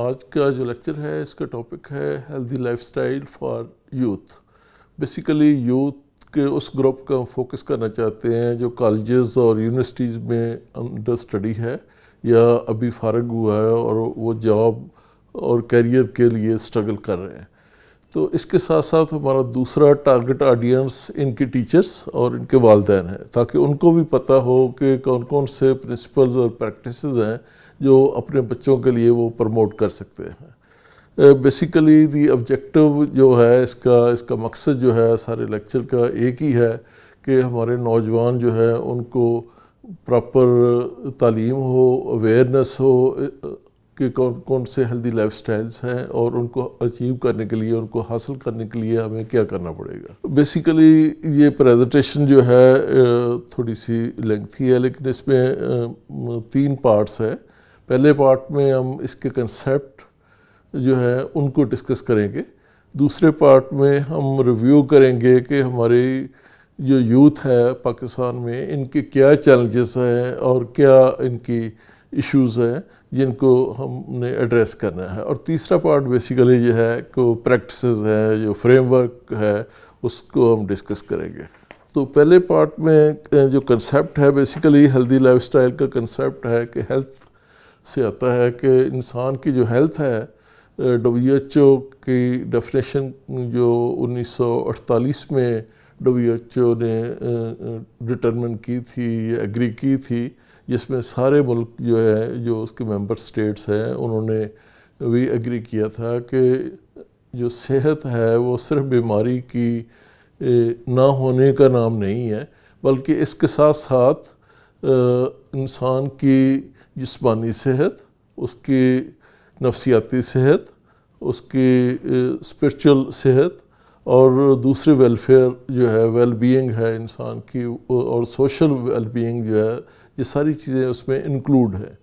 आज का जो लेक्चर है इसका टॉपिक है healthy lifestyle for youth basically youth के उस ग्रुप का हम फोकस करना चाहते हैं जो कॉलेजेस और यूनिवर्सिटीज़ में अंडर स्टडी है या अभी फारग हुआ है और वो जॉब और करियर के लिए स्ट्रगल कर रहे हैं तो इसके साथ साथ हमारा दूसरा टारगेट ऑडियंस इनके टीचर्स और इनके वालदेन हैं ताकि उनको भी पता हो कि कौन कौन से प्रिंसिपल्स और प्रैक्टिसेस हैं जो अपने बच्चों के लिए वो प्रमोट कर सकते हैं बेसिकली दी ऑब्जेक्टिव जो है इसका इसका मकसद जो है सारे लेक्चर का एक ही है कि हमारे नौजवान जो है उनको प्रॉपर तालीम हो अवेयरनेस हो कि कौन कौन से हेल्दी लाइफ स्टाइल्स हैं और उनको अचीव करने के लिए उनको हासिल करने के लिए हमें क्या करना पड़ेगा बेसिकली ये प्रेजेंटेशन जो है थोड़ी सी लेंथी है लेकिन इसमें तीन पार्ट्स है पहले पार्ट में हम इसके कंसेप्ट जो है उनको डिस्कस करेंगे दूसरे पार्ट में हम रिव्यू करेंगे कि हमारी जो यूथ है पाकिस्तान में इनके क्या चैलेंजेस हैं और क्या इनकी इश्यूज हैं जिनको हमने एड्रेस करना है और तीसरा पार्ट बेसिकली ये है को प्रैक्टिस हैं जो फ्रेमवर्क है उसको हम डिस्कस करेंगे तो पहले पार्ट में जो कंसेप्ट है बेसिकली हेल्दी लाइफस्टाइल का कंसेप्ट है कि हेल्थ से आता है कि इंसान की जो हेल्थ है डब्ल्यू एच ओ की डेफिनेशन जो 1948 में डब्ल्यू एच ओ ने डिटरमिन की थी एग्री की थी जिसमें सारे मुल्क जो है जो उसके मेंबर स्टेट्स हैं उन्होंने भी एग्री किया था कि जो सेहत है वो सिर्फ बीमारी की ना होने का नाम नहीं है बल्कि इसके साथ साथ इंसान की जिसमानी सेहत उसकी नफसियाती सेहत उसकी स्परिचुअल सेहत और दूसरी वेलफेयर जो है वेल बीइंग है इंसान की और सोशल वेल बीइंग जो है ये सारी चीज़ें उसमें इंक्लूड है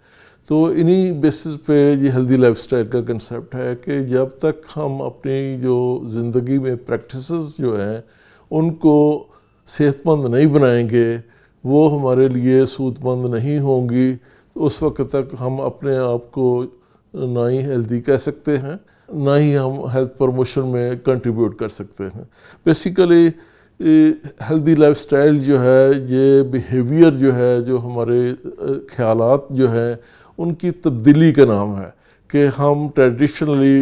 तो इन्हीं बेसिस पे ये हेल्दी लाइफस्टाइल का कंसेप्ट है कि जब तक हम अपनी जो ज़िंदगी में प्रैक्टिसेस जो हैं उनको सेहतमंद नहीं बनाएंगे वो हमारे लिए सूदमंद नहीं होंगी उस वक्त तक हम अपने आप को ना ही हेल्दी कह सकते हैं ना ही हम हेल्थ प्रमोशन में कंट्रीब्यूट कर सकते हैं बेसिकली हेल्दी लाइफस्टाइल जो है ये बिहेवियर जो है जो हमारे ख्याल जो है उनकी तब्दीली का नाम है कि हम ट्रेडिशनली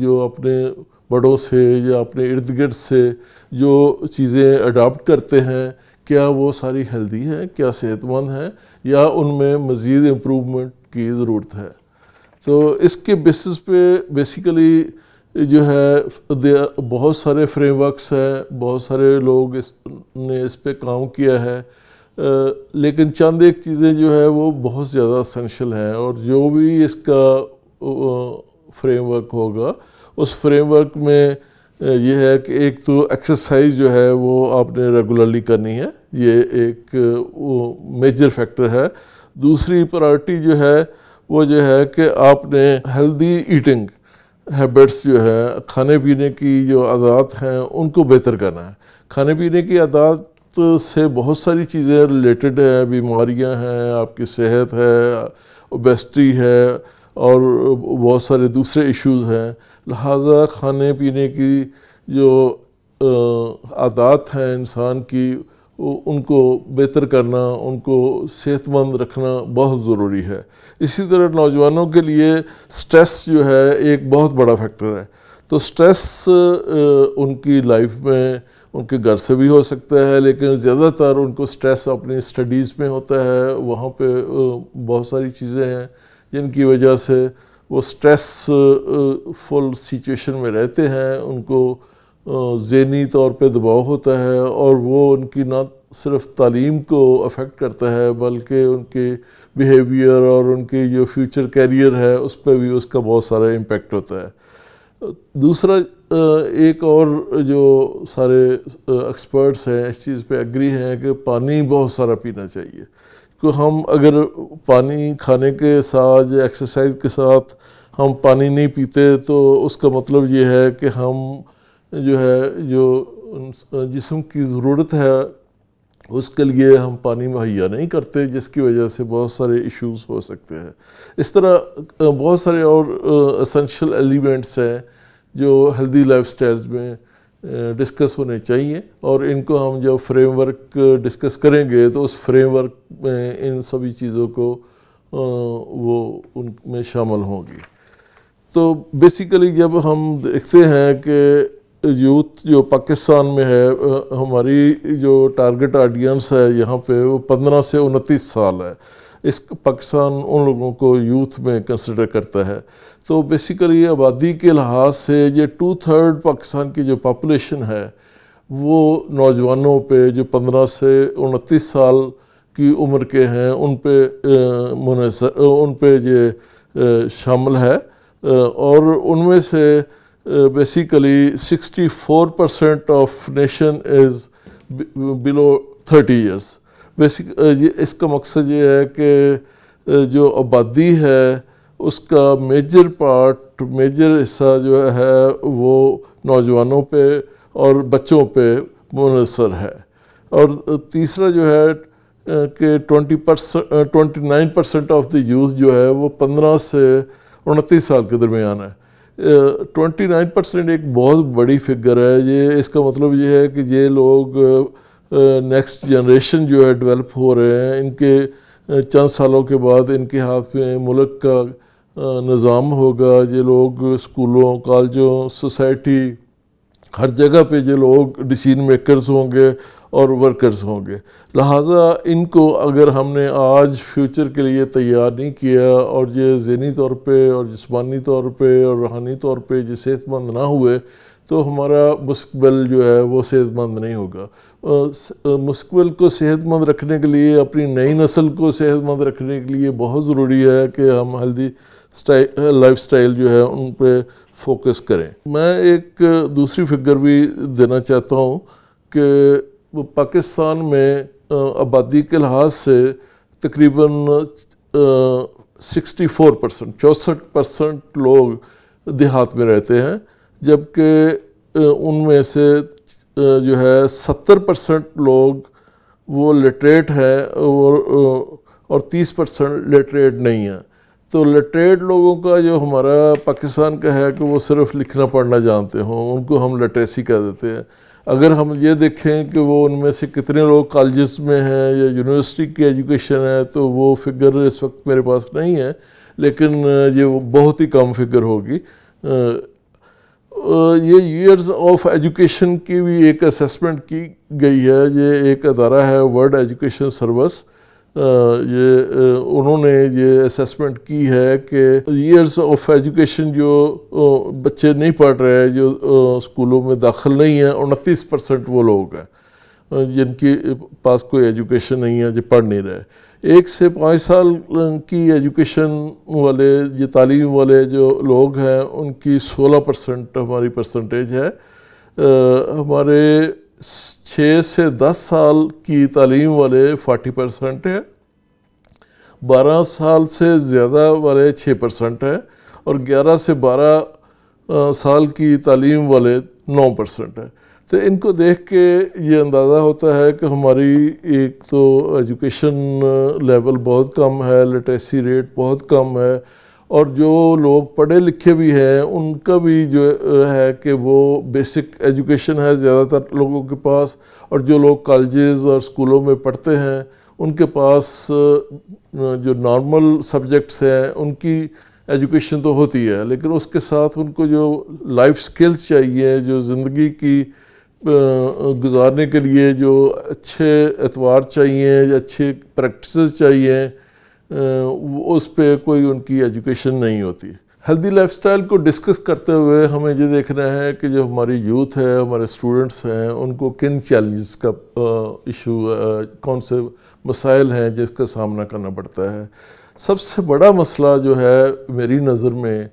जो अपने बड़ों से या अपने इर्द गिर्द से जो चीज़ें अडाप्ट करते हैं क्या वो सारी हेल्दी हैं क्या सेहतमंद हैं या उनमें मज़ीद इम्प्रूवमेंट की ज़रूरत है तो इसके बेसिस पे बेसिकली जो है बहुत सारे फ्रेमवर्क्स हैं बहुत सारे लोग इस ने इस पर काम किया है लेकिन चंद एक चीज़ें जो है वो बहुत ज़्यादा असेंशल हैं और जो भी इसका फ्रेमवर्क होगा उस फ्रेमवर्क में ये है कि एक तो एक्सरसाइज जो है वो आपने रेगुलरली करनी है ये एक मेजर फैक्टर है दूसरी प्रायोरिटी जो है वो जो है कि आपने हेल्दी ईटिंग हैबिट्स जो है खाने पीने की जो आदात हैं उनको बेहतर करना है खाने पीने की आदात से बहुत सारी चीज़ें रिलेटेड हैं बीमारियां हैं आपकी सेहत है ओबेस्टी है और बहुत सारे दूसरे इश्यूज हैं लिहाजा खाने पीने की जो आदात हैं इंसान की उनको बेहतर करना उनको सेहतमंद रखना बहुत ज़रूरी है इसी तरह नौजवानों के लिए स्ट्रेस जो है एक बहुत बड़ा फैक्टर है तो स्ट्रेस उनकी लाइफ में उनके घर से भी हो सकता है लेकिन ज़्यादातर उनको स्ट्रेस अपनी स्टडीज़ में होता है वहाँ पे बहुत सारी चीज़ें हैं जिनकी वजह से वो स्ट्रेसफुल सिचुएशन uh, uh, में रहते हैं उनको uh, जहनी तौर पे दबाव होता है और वो उनकी ना सिर्फ तालीम को अफेक्ट करता है बल्कि उनके बिहेवियर और उनके जो फ्यूचर कैरियर है उस पर भी उसका बहुत सारा इम्पेक्ट होता है दूसरा एक और जो सारे एक्सपर्ट्स हैं इस चीज़ पे एग्री हैं कि पानी बहुत सारा पीना चाहिए कि हम अगर पानी खाने के साथ या एक्सरसाइज के साथ हम पानी नहीं पीते तो उसका मतलब ये है कि हम जो है जो जिसम की ज़रूरत है उसके लिए हम पानी मुहैया नहीं करते जिसकी वजह से बहुत सारे इश्यूज हो सकते हैं इस तरह बहुत सारे और असेंशल एलिमेंट्स हैं जो हेल्दी लाइफ में डिस्कस होने चाहिए और इनको हम जब फ्रेमवर्क डिस्कस करेंगे तो उस फ्रेमवर्क में इन सभी चीज़ों को वो उनमें शामिल होंगी तो बेसिकली जब हम देखते हैं कि यूथ जो पाकिस्तान में है हमारी जो टारगेट ऑडियंस है यहाँ पे वो पंद्रह से उनतीस साल है इस पाकिस्तान उन लोगों को यूथ में कंसिडर करता है तो बेसिकली आबादी के लिहाज से ये टू थर्ड पाकिस्तान की जो पापुलेशन है वो नौजवानों पे जो पंद्रह से उनतीस साल की उम्र के हैं उन पे मुनसर उन पे ये शामिल है और उनमें से basically 64 percent of nation is below 30 years basic ये इसका मकसद ये है कि जो आबादी है उसका मेजर पार्ट मेजर हिस्सा जो है वो नौजवानों पे और बच्चों पे मुनसर है और तीसरा जो है कि twenty percent twenty nine percent of the youth जो है वो पंद्रह से उनतीस साल के दरमियान है ट्वेंटी नाइन परसेंट एक बहुत बड़ी फिगर है ये इसका मतलब ये है कि ये लोग नेक्स्ट जनरेशन जो है डेवलप हो रहे हैं इनके चंद सालों के बाद इनके हाथ में मुल्क का निज़ाम होगा ये लोग स्कूलों कॉलेजों सोसाइटी हर जगह पे ये लोग डिसीजन मेकर्स होंगे और वर्कर्स होंगे लिहाजा इनको अगर हमने आज फ्यूचर के लिए तैयार नहीं किया और ये जहनी तौर पे और जिसमानी तौर पे और रूहानी तौर पे जो सेहतमंद ना हुए तो हमारा मुस्कबल जो है वो सेहतमंद नहीं होगा मुस्कबल को सेहतमंद रखने के लिए अपनी नई नस्ल को सेहतमंद रखने के लिए बहुत ज़रूरी है कि हम हेल्दी लाइफ स्टाइल जो है उन पर फोकस करें मैं एक दूसरी फिगर भी देना चाहता हूँ कि पाकिस्तान में आबादी के लिहाज से तकरीबन सिक्सटी फोर परसेंट चौंसठ परसेंट लोग देहात में रहते हैं जबकि उनमें से जो है सत्तर परसेंट लोग वो लिटरेट हैं और और तीस परसेंट लिटरेट नहीं है तो लिटरेट लोगों का जो हमारा पाकिस्तान का है कि वो सिर्फ लिखना पढ़ना जानते हों उनको हम लिटरेसी कह देते हैं अगर हम ये देखें कि वो उनमें से कितने लोग कॉलेज में हैं या यूनिवर्सिटी की एजुकेशन है तो वो फिगर इस वक्त मेरे पास नहीं है लेकिन ये बहुत ही कम फिगर होगी ये ईयर्स ऑफ एजुकेशन की भी एक असेसमेंट की गई है ये एक अदारा है वर्ल्ड एजुकेशन सर्विस ये उन्होंने ये असेसमेंट की है कि ईयर्स ऑफ एजुकेशन जो बच्चे नहीं पढ़ रहे जो स्कूलों में दाखिल नहीं है उनतीस परसेंट वो लोग हैं जिनके पास कोई एजुकेशन नहीं है जो पढ़ नहीं रहे एक से पाँच साल की एजुकेशन वाले ये तालीम वाले जो लोग हैं उनकी सोलह परसेंट हमारी परसेंटेज है आ, हमारे छः से दस साल की तालीम वाले 40 परसेंट है बारह साल से ज़्यादा वाले छः परसेंट है और ग्यारह से बारह साल की तालीम वाले नौ परसेंट है तो इनको देख के ये अंदाज़ा होता है कि हमारी एक तो एजुकेशन लेवल बहुत कम है लिटरेसी रेट बहुत कम है और जो लोग पढ़े लिखे भी हैं उनका भी जो है कि वो बेसिक एजुकेशन है ज़्यादातर लोगों के पास और जो लोग कॉलेजेस और स्कूलों में पढ़ते हैं उनके पास जो नॉर्मल सब्जेक्ट्स हैं उनकी एजुकेशन तो होती है लेकिन उसके साथ उनको जो लाइफ स्किल्स चाहिए जो ज़िंदगी की गुजारने के लिए जो अच्छे एतवार चाहिए अच्छे प्रैक्टिस चाहिए उस पर कोई उनकी एजुकेशन नहीं होती हेल्दी लाइफस्टाइल को डिस्कस करते हुए हमें ये देखना है कि जो हमारी यूथ है हमारे स्टूडेंट्स हैं उनको किन चैलेंजेस का इशू कौन से मसाइल हैं जिसका सामना करना पड़ता है सबसे बड़ा मसला जो है मेरी नज़र में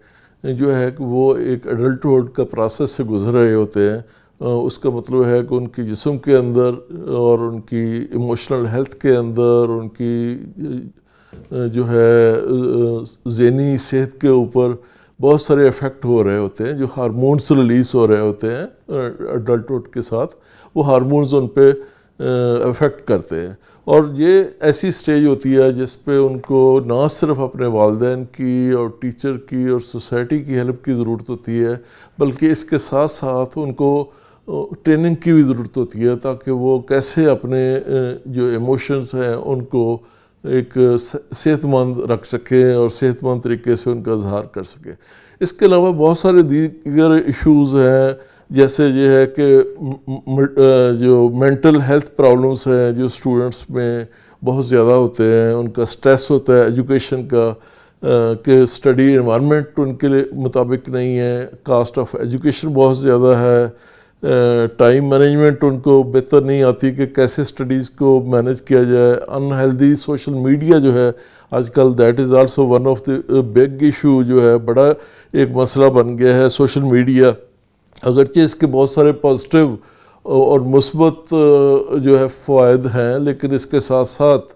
जो है कि वो एक एडल्टहुड का प्रोसेस से गुजर रहे होते हैं उसका मतलब है कि उनकी जिसम के अंदर और उनकी इमोशनल हेल्थ के अंदर उनकी जो है जहनी सेहत के ऊपर बहुत सारे इफ़ेक्ट हो रहे होते हैं जो हारमोन्स रिलीज़ हो रहे होते हैं अडल्टुड के साथ वो हारमोन्स उन पर इफ़ेक्ट करते हैं और ये ऐसी स्टेज होती है जिस पे उनको ना सिर्फ अपने वालदेन की और टीचर की और सोसाइटी की हेल्प की ज़रूरत होती है बल्कि इसके साथ साथ उनको ट्रेनिंग की भी ज़रूरत होती है ताकि वो कैसे अपने जो इमोशंस हैं उनको एक सेहतमंद रख सकें और सेहतमंद तरीके से उनका इजहार कर सकें इसके अलावा बहुत सारे दीगर इश्यूज हैं जैसे ये है कि जो मेंटल हेल्थ प्रॉब्लम्स हैं जो स्टूडेंट्स में बहुत ज़्यादा होते हैं उनका स्ट्रेस होता है एजुकेशन का कि स्टडी इन्वामेंट उनके लिए मुताबिक नहीं है कास्ट ऑफ एजुकेशन बहुत ज़्यादा है टाइम मैनेजमेंट उनको बेहतर नहीं आती कि कैसे स्टडीज़ को मैनेज किया जाए अनहेल्दी सोशल मीडिया जो है आजकल that is also one of the big issue जो है बड़ा एक मसला बन गया है सोशल मीडिया अगरचे इसके बहुत सारे पॉजिटिव और मुस्बत uh, जो है फ़ायद हैं लेकिन इसके साथ साथ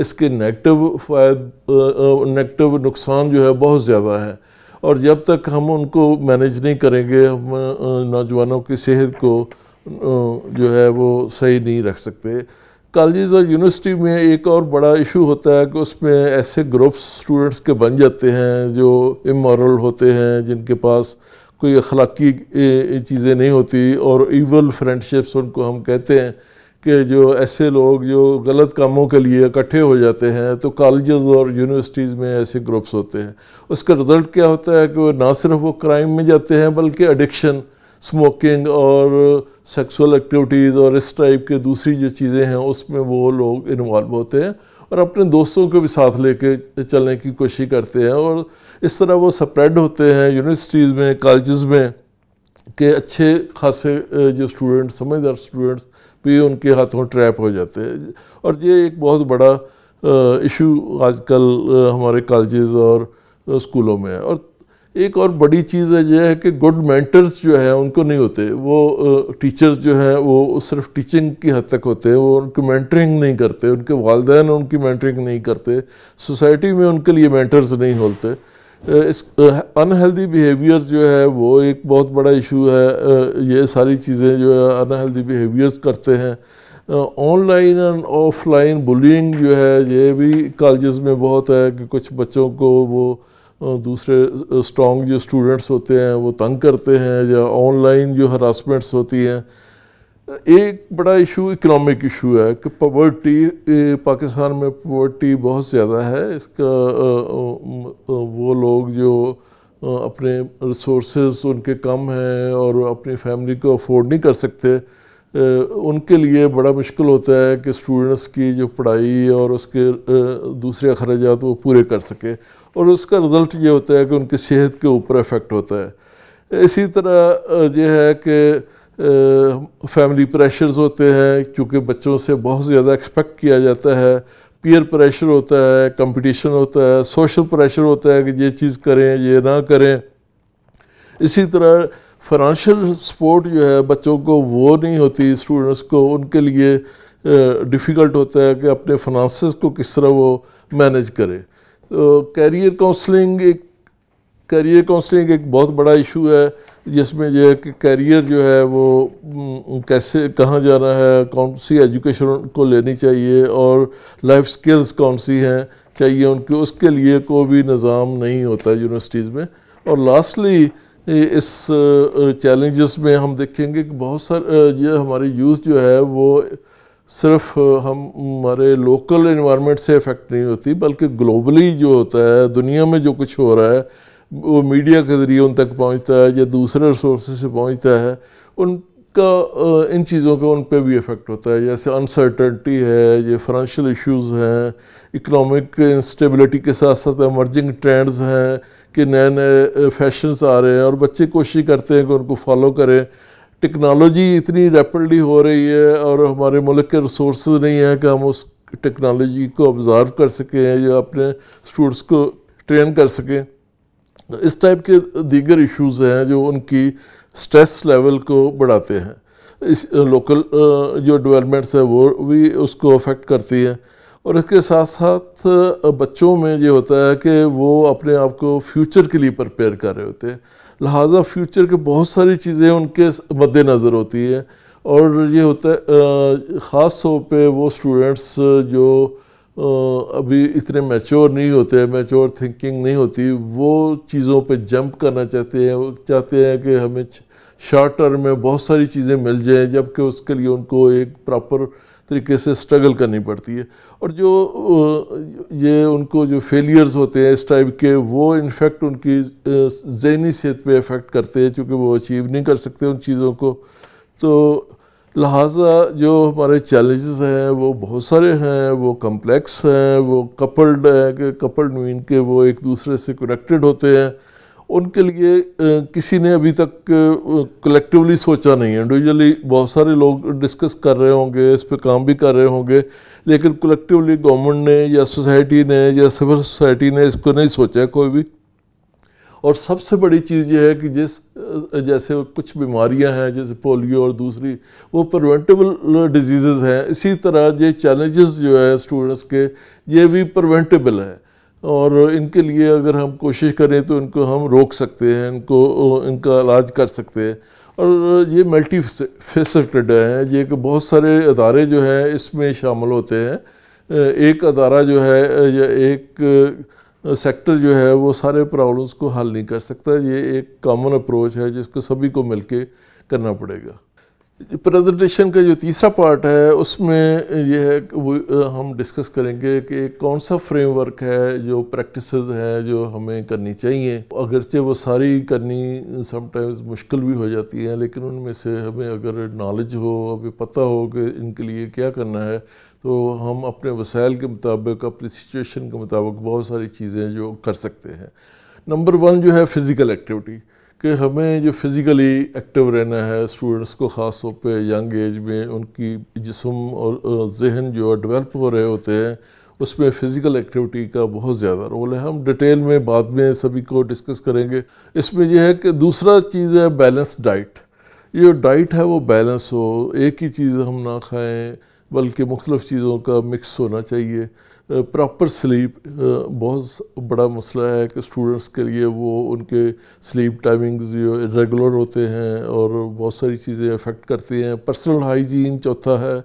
इसके नेगेटिव फ़ायद नेगेटिव नुकसान जो है बहुत ज़्यादा है और जब तक हम उनको मैनेज नहीं करेंगे हम नौजवानों की सेहत को जो है वो सही नहीं रख सकते कॉलेज और यूनिवर्सिटी में एक और बड़ा इशू होता है कि उसमें ऐसे ग्रुप्स स्टूडेंट्स के बन जाते हैं जो इमोरल होते हैं जिनके पास कोई अखलाकी चीज़ें नहीं होती और ईवल फ्रेंडशिप्स उनको हम कहते हैं कि जो ऐसे लोग जो गलत कामों के लिए इकट्ठे हो जाते हैं तो कॉलेजेस और यूनिवर्सिटीज़ में ऐसे ग्रुप्स होते हैं उसका रिज़ल्ट क्या होता है कि वो ना सिर्फ वो क्राइम में जाते हैं बल्कि एडिक्शन स्मोकिंग और सेक्सुअल एक्टिविटीज़ और इस टाइप के दूसरी जो चीज़ें हैं उसमें वो लोग इन्वॉल्व होते हैं और अपने दोस्तों को भी साथ लेके चलने की कोशिश करते हैं और इस तरह वो स्प्रेड होते हैं यूनिवर्सिटीज़ में कॉलेज़ में के अच्छे खासे जो स्टूडेंट्स समझदार स्टूडेंट्स भी उनके हाथों ट्रैप हो जाते हैं और ये एक बहुत बड़ा इशू आजकल हमारे कॉलेजेस और स्कूलों में है और एक और बड़ी चीज़ है यह है कि गुड मेंटर्स जो है उनको नहीं होते वो टीचर्स जो हैं वो सिर्फ टीचिंग की हद तक होते हैं वो उनकी मेंटरिंग नहीं करते उनके वालदेन उनकी मेंटरिंग नहीं करते सोसाइटी में उनके लिए मेंटर्स नहीं होते इस अनहेल्दी बिहेवियर जो है वो एक बहुत बड़ा इशू है ये सारी चीज़ें जो है अनहेल्दी बिहेवियर्स करते हैं ऑनलाइन एंड ऑफलाइन बुलिंग जो है ये भी कॉलेज़ में बहुत है कि कुछ बच्चों को वो दूसरे स्ट्रॉन्ग जो स्टूडेंट्स होते हैं वो तंग करते हैं या ऑनलाइन जो हरासमेंट्स होती हैं एक बड़ा इशू इकोनॉमिक इशू है कि पवर्टी पाकिस्तान में पवर्टी बहुत ज़्यादा है इसका वो लोग जो अपने रिसोर्स उनके कम हैं और अपनी फैमिली को अफोर्ड नहीं कर सकते उनके लिए बड़ा मुश्किल होता है कि स्टूडेंट्स की जो पढ़ाई और उसके दूसरे अखराज वो पूरे कर सके और उसका रिज़ल्ट ये होता है कि उनकी सेहत के ऊपर इफ़ेक्ट होता है इसी तरह यह है कि फैमिली प्रेशर्स होते हैं क्योंकि बच्चों से बहुत ज़्यादा एक्सपेक्ट किया जाता है पीयर प्रेशर होता है कंपटीशन होता है सोशल प्रेशर होता है कि ये चीज़ करें ये ना करें इसी तरह फाइनेंशियल सपोर्ट जो है बच्चों को वो नहीं होती स्टूडेंट्स को उनके लिए डिफ़िकल्ट होता है कि अपने फाइनेंस को किस तरह वो मैनेज करें तो कैरियर काउंसलिंग एक करियर काउंसलिंग एक बहुत बड़ा इशू है जिसमें जो है कि करियर जो है वो कैसे कहाँ जाना है कौन सी एजुकेशन को लेनी चाहिए और लाइफ स्किल्स कौन सी हैं चाहिए उनके उसके लिए कोई भी निज़ाम नहीं होता यूनिवर्सिटीज़ में और लास्टली इस चैलेंजेस में हम देखेंगे कि बहुत सारे ये हमारे यूथ जो है वो सिर्फ हम हमारे लोकल इन्वायरमेंट से इफ़ेक्ट नहीं होती बल्कि ग्लोबली जो होता है दुनिया में जो कुछ हो रहा है वो मीडिया के ज़रिए उन तक पहुंचता है या दूसरे रिसोर्स से पहुंचता है उनका इन चीज़ों का उन पर भी इफ़ेक्ट होता है जैसे अनसर्टनटी है ये फाइनेंशियल इश्यूज हैं इकोनॉमिक इंस्टेबिलिटी के साथ साथ एमर्जिंग ट्रेंड्स हैं कि नए नए फैशंस आ रहे हैं और बच्चे कोशिश करते हैं कि उनको फॉलो करें टेक्नोलॉजी इतनी रैपिडली हो रही है और हमारे मुल्क के रिसोर्स नहीं हैं कि हम उस टेक्नोलॉजी को ऑब्ज़र्व कर सकें या अपने स्टूडेंट्स को ट्रेन कर सकें इस टाइप के दीगर इश्यूज़ हैं जो उनकी स्ट्रेस लेवल को बढ़ाते हैं इस लोकल जो डेवलपमेंट्स है वो भी उसको अफेक्ट करती है और इसके साथ साथ बच्चों में ये होता है कि वो अपने आप को फ्यूचर के लिए प्रपेयर कर रहे होते हैं लिहाजा फ्यूचर के बहुत सारी चीज़ें उनके मद्देनज़र होती है और ये होता है ख़ास तौर पर वो स्टूडेंट्स जो अभी इतने मैच्योर नहीं होते मैच्योर थिंकिंग नहीं होती वो चीज़ों पे जंप करना चाहते हैं चाहते हैं कि हमें शॉर्ट टर्म में बहुत सारी चीज़ें मिल जाएं जबकि उसके लिए उनको एक प्रॉपर तरीके से स्ट्रगल करनी पड़ती है और जो ये उनको जो फेलियर्स होते हैं इस टाइप के वो इनफेक्ट उनकी जहनी सेहत पे इफ़ेक्ट करते हैं क्योंकि वो अचीव नहीं कर सकते उन चीज़ों को तो लिहाजा जो हमारे चैलेंजेस हैं वो बहुत सारे हैं वो कम्प्लेक्स हैं वो कपल्ड है कि कपल्ड मीन के वो एक दूसरे से कनेक्टेड होते हैं उनके लिए किसी ने अभी तक कलेक्टिवली सोचा नहीं है इंडिविजुअली बहुत सारे लोग डिस्कस कर रहे होंगे इस पर काम भी कर रहे होंगे लेकिन कलेक्टिवली गवर्नमेंट ने या सोसाइटी ने या सिविल सोसाइटी ने इसको नहीं सोचा है कोई भी और सबसे बड़ी चीज़ ये है कि जिस जैसे कुछ बीमारियां हैं जैसे पोलियो और दूसरी वो प्रवेंटेबल डिजीज़ हैं इसी तरह ये चैलेंजेस जो है स्टूडेंट्स के ये भी प्रवेंटेबल है और इनके लिए अगर हम कोशिश करें तो इनको हम रोक सकते हैं इनको इनका इलाज कर सकते हैं और ये मल्टी फेसटेड है ये कि बहुत सारे अदारे जो हैं इसमें शामिल होते हैं एक अदारा जो है या एक सेक्टर जो है वो सारे प्रॉब्लम्स को हल नहीं कर सकता ये एक कॉमन अप्रोच है जिसको सभी को के करना पड़ेगा प्रेजेंटेशन का जो तीसरा पार्ट है उसमें यह है वो हम डिस्कस करेंगे कि कौन सा फ्रेमवर्क है जो प्रैक्टिस हैं जो हमें करनी चाहिए अगरचे वो सारी करनी समटाइम्स मुश्किल भी हो जाती है लेकिन उनमें से हमें अगर नॉलेज हो अभी पता हो कि इनके लिए क्या करना है तो हम अपने वसाइल के मुताबिक अपनी सिचुएशन के मुताबिक बहुत सारी चीज़ें जो कर सकते हैं नंबर वन जो है फ़िज़िकल एक्टिविटी कि हमें जो फ़िज़िकली एक्टिव रहना है स्टूडेंट्स को ख़ास तौर पर यंग एज में उनकी जिसम और जहन जो है डेवलप हो रहे होते हैं उसमें फ़िज़िकल एक्टिविटी का बहुत ज़्यादा रोल है हम डिटेल में बाद में सभी को डिस्कस करेंगे इसमें यह है कि दूसरा चीज़ है बैलेंस डाइट ये डाइट है वो बैलेंस हो एक ही चीज़ हम ना खाएँ बल्कि मुख्तलिफ़ चीज़ों का मिक्स होना चाहिए प्रॉपर स्लीप बहुत बड़ा मसला है कि स्टूडेंट्स के लिए वो उनके स्लीप टाइमिंग्स जो रेगुलर होते हैं और बहुत सारी चीज़ें अफेक्ट करती हैं पर्सनल हाइजीन चौथा है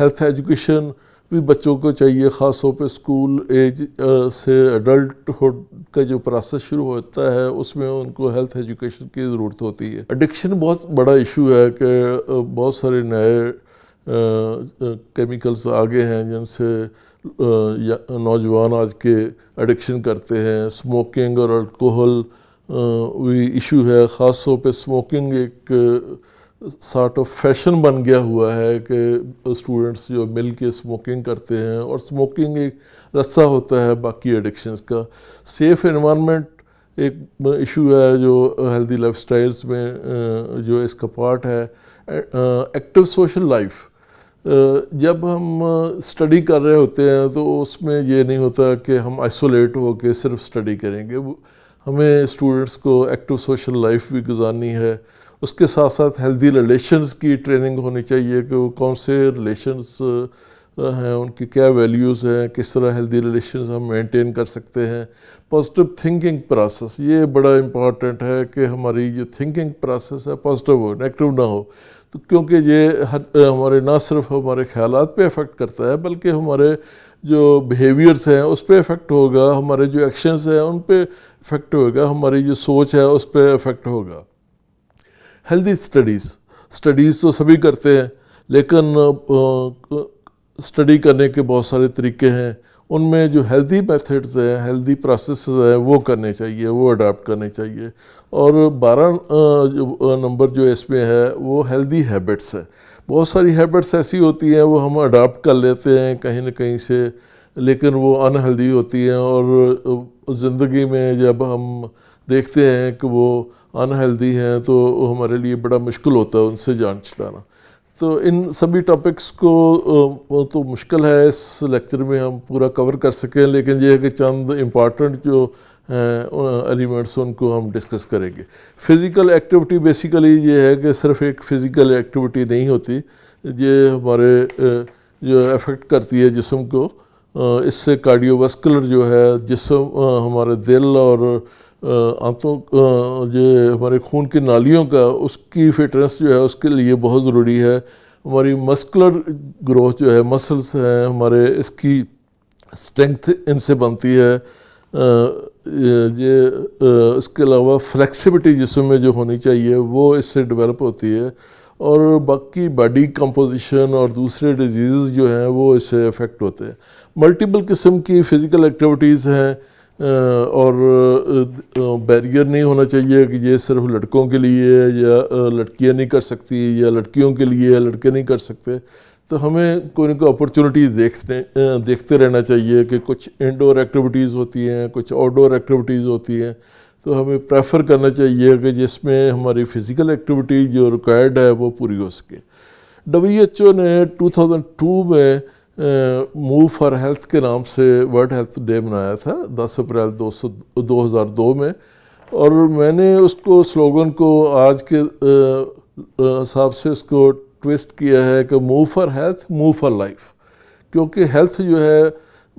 हेल्थ एजुकेशन भी बच्चों को चाहिए ख़ास तौर पर स्कूल एज से अडल्टहुड का जो प्रोसेस शुरू होता है उसमें उनको हेल्थ एजुकेशन की ज़रूरत होती है एडिक्शन बहुत बड़ा इशू है कि बहुत सारे नए केमिकल्स आ गए हैं जिनसे नौजवान आज के एडिक्शन करते हैं स्मोकिंग और अल्कोहल भी इशू है ख़ास तौर पर स्मोकिंग एक सार्ट ऑफ फैशन बन गया हुआ है कि स्टूडेंट्स जो मिल के स्मोकिंग करते हैं और स्मोकिंग एक रस्सा होता है बाकी एडिक्शंस का सेफ़ इन्वामेंट एक इशू है जो हेल्दी लाइफ में जो इसका पार्ट है एक्टिव सोशल लाइफ जब हम स्टडी कर रहे होते हैं तो उसमें ये नहीं होता कि हम आइसोलेट हो के सिर्फ स्टडी करेंगे हमें स्टूडेंट्स को एक्टिव सोशल लाइफ भी गुजारनी है उसके साथ साथ हेल्दी रिलेशंस की ट्रेनिंग होनी चाहिए कि वो कौन से रिलेशंस हैं उनकी क्या वैल्यूज़ हैं किस तरह हेल्दी रिलेशंस हम मेंटेन कर सकते हैं पॉजिटिव थिंकिंग प्रोसेस ये बड़ा इम्पॉर्टेंट है कि हमारी जो थिंकिंग प्रोसेस है पॉजिटिव हो नेगेटिव ना हो तो क्योंकि ये हर हमारे ना सिर्फ हमारे ख्याल पे इफ़ेक्ट करता है बल्कि हमारे जो बिहेवियर्स हैं उस पर इफ़ेक्ट होगा हमारे जो एक्शंस हैं उन पर इफ़ेक्ट होगा हमारी जो सोच है उस पर इफ़ेक्ट होगा हेल्दी स्टडीज़ स्टडीज़ तो सभी करते हैं लेकिन स्टडी करने के बहुत सारे तरीके हैं उनमें जो हेल्दी मेथड्स हैं हेल्दी प्रोसेस हैं वो करने चाहिए वो अडाप्ट करने चाहिए और बारह नंबर जो इसमें है वो हेल्दी हैबिट्स है बहुत सारी हैबिट्स ऐसी होती हैं वो हम अडाप्ट कर लेते हैं कहीं ना कहीं से लेकिन वो अनहेल्दी होती हैं और ज़िंदगी में जब हम देखते हैं कि वो अनहेल्दी हैं तो हमारे लिए बड़ा मुश्किल होता है उनसे जान छुटाना तो इन सभी टॉपिक्स को तो मुश्किल है इस लेक्चर में हम पूरा कवर कर सकें लेकिन यह है कि चंद इम्पॉर्टेंट जो एलिमेंट्स उनको हम डिस्कस करेंगे फ़िज़िकल एक्टिविटी बेसिकली ये है कि सिर्फ एक फ़िज़िकल एक्टिविटी नहीं होती ये हमारे जो अफेक्ट करती है जिसम को इससे कार्डियोवास्कुलर जो है जिसम हमारे दिल और आंतों जो हमारे खून की नालियों का उसकी फिटनेस जो है उसके लिए बहुत ज़रूरी है हमारी मस्कुलर ग्रोथ जो है मसल्स हैं हमारे इसकी स्ट्रेंथ इनसे बनती है ये इसके अलावा फ्लेक्सिबिलिटी जिसम में जो होनी चाहिए वो इससे डेवलप होती है और बाकी बॉडी कंपोजिशन और दूसरे डिजीज़ जो हैं वो इससे अफेक्ट होते हैं मल्टीपल किस्म की फ़िज़िकल एक्टिविटीज़ हैं और बैरियर नहीं होना चाहिए कि ये सिर्फ लड़कों के लिए या लड़कियां नहीं कर सकती या लड़कियों के लिए लड़के नहीं कर सकते तो हमें कोई ना कोई अपॉर्चुनिटीज़ देखते देखते रहना चाहिए कि कुछ इंडोर एक्टिविटीज़ होती हैं कुछ आउटडोर एक्टिविटीज़ होती हैं तो हमें प्रेफर करना चाहिए कि जिसमें हमारी फ़िज़िकल एक्टिविटी जो रिक्वायर्ड है वो पूरी हो सके डब्ल्यू एच ओ ने 2002 में मूव फॉर हेल्थ के नाम से वर्ल्ड हेल्थ डे मनाया था 10 अप्रैल दो 2002 में और मैंने उसको स्लोगन को आज के हिसाब से उसको ट्विस्ट किया है कि move for health move for life क्योंकि हेल्थ जो है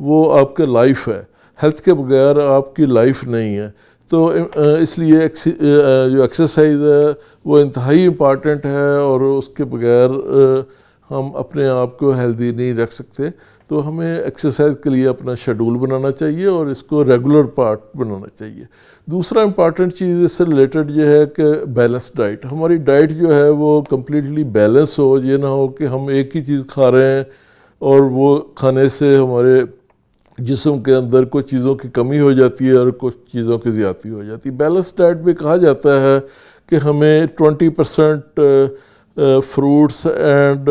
वो आपके लाइफ है हेल्थ के बगैर आपकी लाइफ नहीं है तो इसलिए जो एक्सरसाइज है वो इंतहाई इम्पॉर्टेंट है और उसके बगैर हम अपने आप को हेल्दी नहीं रख सकते तो हमें एक्सरसाइज के लिए अपना शेड्यूल बनाना चाहिए और इसको रेगुलर पार्ट बनाना चाहिए दूसरा इम्पॉर्टेंट चीज़ इससे रिलेटेड ये है कि बैलेंस डाइट हमारी डाइट जो है वो कम्प्लीटली बैलेंस हो ये ना हो कि हम एक ही चीज़ खा रहे हैं और वो खाने से हमारे जिसम के अंदर कुछ चीज़ों की कमी हो जाती है और कुछ चीज़ों की ज़्यादा हो जाती है बैलेंस डाइट भी कहा जाता है कि हमें twenty percent fruits and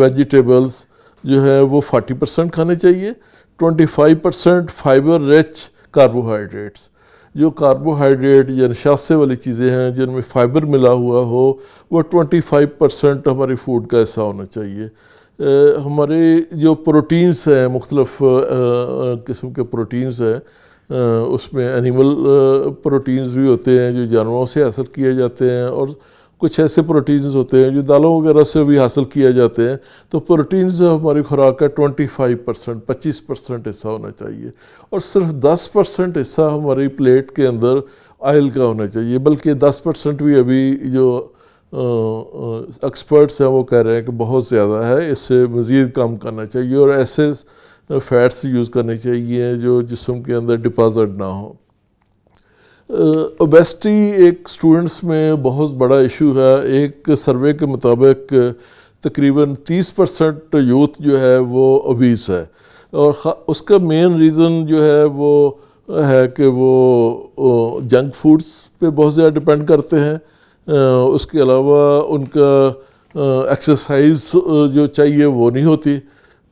vegetables जो है वो 40 परसेंट खाने चाहिए 25 परसेंट फाइबर रिच कार्बोहाइड्रेट्स जो कार्बोहाइड्रेट या नशासे वाली चीज़ें हैं जिनमें फ़ाइबर मिला हुआ हो वो 25 परसेंट हमारी फूड का हिस्सा होना चाहिए आ, हमारे जो प्रोटीन्स हैं मुख्तलफ़ किस्म के प्रोटीन्स हैं उसमें एनिमल प्रोटीन्स भी होते हैं जो जानवरों से हासिल किए जाते हैं और कुछ ऐसे प्रोटीन्स होते हैं जो दालों वगैरह से भी हासिल किए जाते हैं तो प्रोटीन्स हमारी खुराक का 25 परसेंट पच्चीस परसेंट हिस्सा होना चाहिए और सिर्फ 10 परसेंट हिस्सा हमारी प्लेट के अंदर आयल का होना चाहिए बल्कि 10 परसेंट भी अभी जो एक्सपर्ट्स हैं वो कह रहे हैं कि बहुत ज़्यादा है इससे मज़ीद कम करना चाहिए और ऐसे फैट्स यूज़ करने चाहिए जो जिसम के अंदर डिपॉज़िट ना हो ओबेसिटी एक स्टूडेंट्स में बहुत बड़ा इशू है एक सर्वे के मुताबिक तकरीबन 30 परसेंट यूथ जो है वो ओबीस है और उसका मेन रीज़न जो है वो है कि वो जंक फूड्स पे बहुत ज़्यादा डिपेंड करते हैं उसके अलावा उनका एक्सरसाइज जो चाहिए वो नहीं होती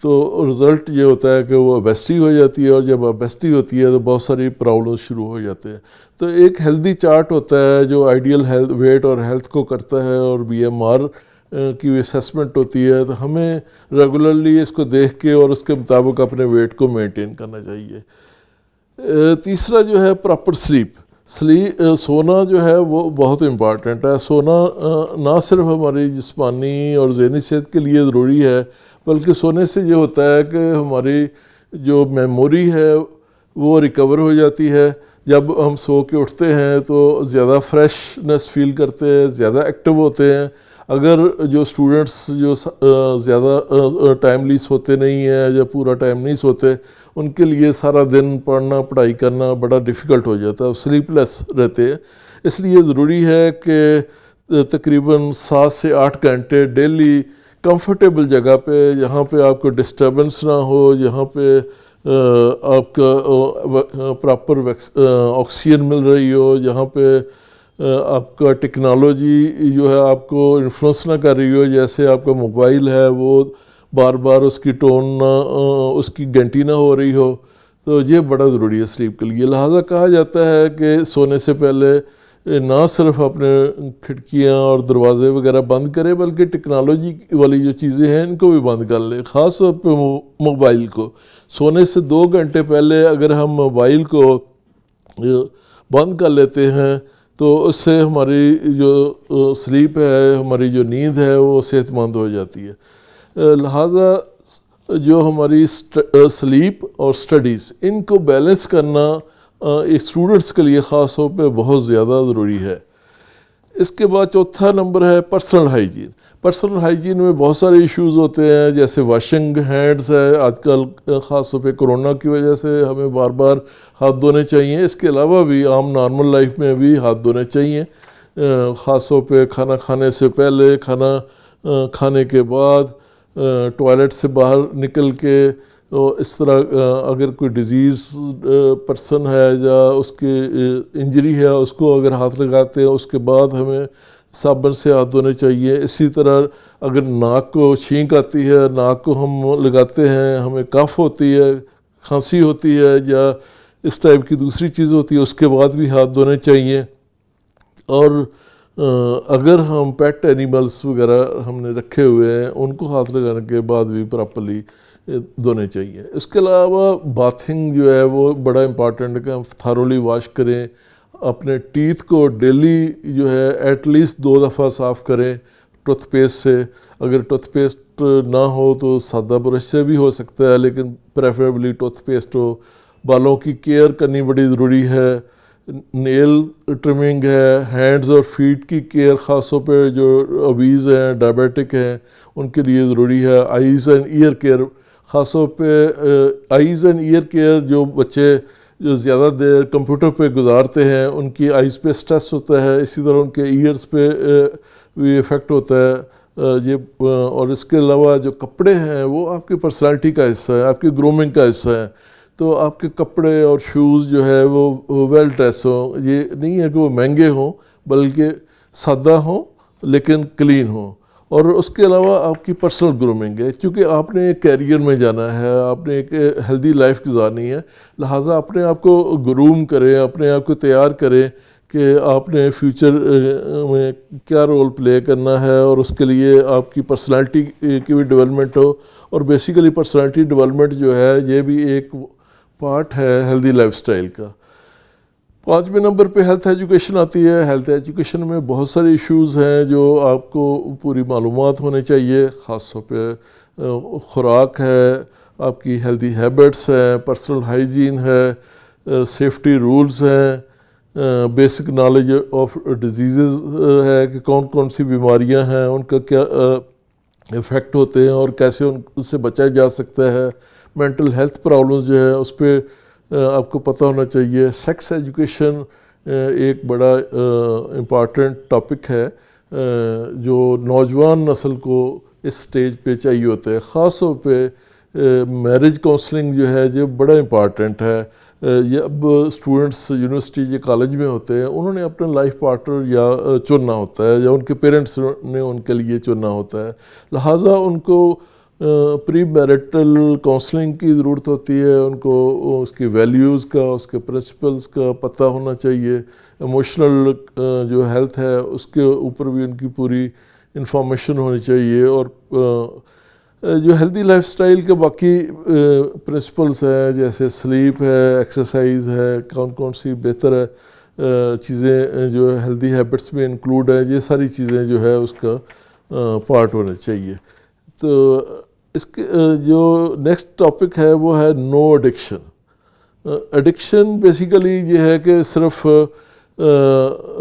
तो रिज़ल्ट ये होता है कि वो अबेस्टी हो जाती है और जब अबेस्टी होती है तो बहुत सारी प्रॉब्लम शुरू हो जाते हैं तो एक हेल्दी चार्ट होता है जो आइडियल हेल्थ वेट और हेल्थ को करता है और बीएमआर की असेसमेंट होती है तो हमें रेगुलरली इसको देख के और उसके मुताबिक अपने वेट को मेनटेन करना चाहिए तीसरा जो है प्रॉपर स्लीप स्ली सोना जो है वो बहुत इम्पॉर्टेंट है सोना ना सिर्फ हमारी जिसमानी और जहनी सेहत के लिए ज़रूरी है बल्कि सोने से ये होता है कि हमारी जो मेमोरी है वो रिकवर हो जाती है जब हम सो के उठते हैं तो ज़्यादा फ्रेशनेस फील करते हैं ज़्यादा एक्टिव होते हैं अगर जो स्टूडेंट्स जो ज़्यादा टाइमली सोते नहीं हैं या पूरा टाइम नहीं सोते उनके लिए सारा दिन पढ़ना पढ़ाई करना बड़ा डिफ़िकल्ट हो जाता है स्लीपलेस रहते हैं इसलिए ज़रूरी है कि तकरीबन सात से आठ घंटे डेली कंफर्टेबल जगह पे यहाँ पे आपको डिस्टरबेंस ना हो यहाँ पे आपका प्रॉपर ऑक्सीजन मिल रही हो यहाँ पे आपका टेक्नोलॉजी जो है आपको इन्फ्लुएंस ना कर रही हो जैसे आपका मोबाइल है वो बार बार उसकी टोन ना उसकी घंटी ना हो रही हो तो ये बड़ा ज़रूरी है स्लीप के लिए लिहाजा कहा जाता है कि सोने से पहले ना सिर्फ अपने खिड़कियाँ और दरवाज़े वगैरह बंद करे बल्कि टेक्नोलॉजी वाली जो चीज़ें हैं इनको भी बंद कर ले ख़ास तौर पर मोबाइल को सोने से दो घंटे पहले अगर हम मोबाइल को बंद कर लेते हैं तो उससे हमारी जो स्लीप है हमारी जो नींद है वो सेहतमंद हो जाती है लिहाजा जो हमारी स्लीप और स्टडीज़ इनको बैलेंस करना एक स्टूडेंट्स के लिए ख़ास तौर पर बहुत ज़्यादा ज़रूरी है इसके बाद चौथा नंबर है पर्सनल हाइजीन पर्सनल हाइजीन में बहुत सारे इश्यूज होते हैं जैसे वाशिंग हैंड्स है आजकल ख़ास तौर पर कोरोना की वजह से हमें बार बार हाथ धोने चाहिए इसके अलावा भी आम नॉर्मल लाइफ में भी हाथ धोने चाहिए ख़ास तौर पर खाना खाने से पहले खाना खाने के बाद टॉयलेट से बाहर निकल के तो इस तरह अगर कोई डिज़ीज़ पर्सन है या उसके इंजरी है उसको अगर हाथ लगाते हैं उसके बाद हमें साबुन से हाथ धोने चाहिए इसी तरह अगर नाक को छींक आती है नाक को हम लगाते हैं हमें कफ होती है खांसी होती है या इस टाइप की दूसरी चीज़ होती है उसके बाद भी हाथ धोने चाहिए और अगर हम पेट एनिमल्स वगैरह हमने रखे हुए हैं उनको हाथ लगाने के बाद भी प्रॉपरली धोने चाहिए इसके अलावा बाथिंग जो है वो बड़ा इम्पॉर्टेंट है कि हम थारोली वाश करें अपने टीथ को डेली जो है एटलीस्ट दो दफ़ा साफ़ करें टूथपेस्ट से अगर टूथपेस्ट ना हो तो सादा ब्रश से भी हो सकता है लेकिन प्रेफरेबली टूथपेस्ट हो बालों की केयर करनी बड़ी ज़रूरी है नेल ट्रिमिंग है हैंड्स और फीट की केयर ख़ासों पे जो अबीज़ हैं डायबिटिक हैं उनके लिए ज़रूरी है आईज़ एंड ईयर केयर ख़ास तौर पर आइज़ एंड ईयर केयर जो बच्चे जो ज़्यादा देर कंप्यूटर पे गुजारते हैं उनकी आइज़ पे स्ट्रेस होता है इसी तरह उनके ईयर्स पे भी इफ़ेक्ट होता है ये और इसके अलावा जो कपड़े हैं वो आपकी पर्सनालिटी का हिस्सा है आपकी ग्रूमिंग का हिस्सा है तो आपके कपड़े और शूज़ जो है वो वेल ड्रेस हों ये नहीं है कि वो महंगे हों बल्कि सादा हों लेकिन क्लीन हों और उसके अलावा आपकी पर्सनल ग्रूमिंग है क्योंकि आपने कैरियर में जाना है आपने एक हेल्दी लाइफ गुजारनी है लिहाजा अपने आप को ग्रूम करें अपने आप को तैयार करें कि आपने फ्यूचर में क्या रोल प्ले करना है और उसके लिए आपकी पर्सनालिटी की भी डेवलपमेंट हो और बेसिकली पर्सनालिटी डेवलपमेंट जो है ये भी एक पार्ट है हेल्दी लाइफस्टाइल का पाँचवें नंबर पे हेल्थ एजुकेशन आती है हेल्थ एजुकेशन में बहुत सारे इश्यूज हैं जो आपको पूरी मालूम होने चाहिए ख़ास तौर पर ख़ुराक है आपकी हेल्दी हैबिट्स हैं पर्सनल हाइजीन है सेफ्टी रूल्स हैं बेसिक नॉलेज ऑफ डिजीज़ है कि कौन कौन सी बीमारियां हैं उनका क्या इफ़ेक्ट होते हैं और कैसे उनसे बचा जा सकता है मेंटल हेल्थ प्रॉब्लम्स जो है उस पर आपको पता होना चाहिए सेक्स एजुकेशन एक बड़ा इम्पॉर्टेंट टॉपिक है जो नौजवान नस्ल को इस स्टेज पे चाहिए होता है ख़ास तौर पर मैरिज काउंसलिंग जो है ये बड़ा इम्पॉर्टेंट है ये अब स्टूडेंट्स यूनिवर्सिटी या कॉलेज में होते हैं उन्होंने अपना लाइफ पार्टनर या चुनना होता है या उनके पेरेंट्स ने उनके लिए चुनना होता है लिहाजा उनको प्री मैरिटल काउंसलिंग की ज़रूरत होती है उनको उसकी वैल्यूज़ का उसके प्रिंसिपल्स का पता होना चाहिए इमोशनल जो हेल्थ है उसके ऊपर भी उनकी पूरी इंफॉर्मेशन होनी चाहिए और जो हेल्दी लाइफस्टाइल के बाकी प्रिंसिपल्स हैं जैसे स्लीप है एक्सरसाइज है कौन कौन सी बेहतर चीज़ें जो हेल्दी हैबिट्स में इंक्लूड है ये सारी चीज़ें जो है उसका पार्ट होना चाहिए तो इसके जो नेक्स्ट टॉपिक है वो है नो एडिक्शन एडिक्शन बेसिकली ये है कि सिर्फ